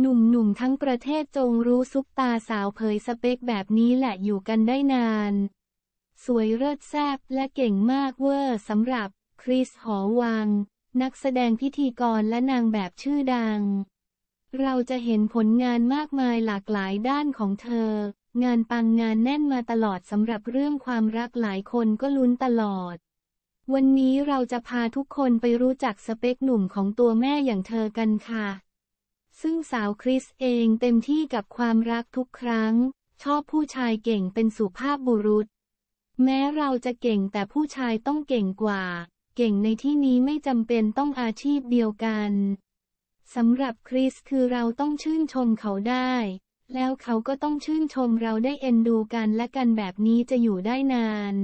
หนุ่มๆทั้งประเทศจงรู้ซุปตาสาวเผยสเปคแบบนี้แหละอยู่กันได้นาน สวยเลิศแซบและเก่งมากเวอร์สำหรับคริสหอวัง นักแสดงพิธีกรและนางแบบชื่อดัง เราจะเห็นผลงานมากมายหลากหลายด้านของเธอ งานปังงานแน่นมาตลอดสำหรับเรื่องความรักหลายคนก็ลุ้นตลอด วันนี้เราจะพาทุกคนไปรู้จักสเปคหนุ่มของตัวแม่อย่างเธอกันค่ะซึ่งสาวคริสเองเต็มที่กับความรักทุกครั้ง ชอบผู้ชายเก่งเป็นสุภาพบุรุษ แม้เราจะเก่งแต่ผู้ชายต้องเก่งกว่า เก่งในที่นี้ไม่จำเป็นต้องอาชีพเดียวกันสำหรับคริสคือเราต้องชื่นชมเขาได้ แล้วเขาก็ต้องชื่นชมเราได้เอ็นดูกันและกันแบบนี้จะอยู่ได้นาน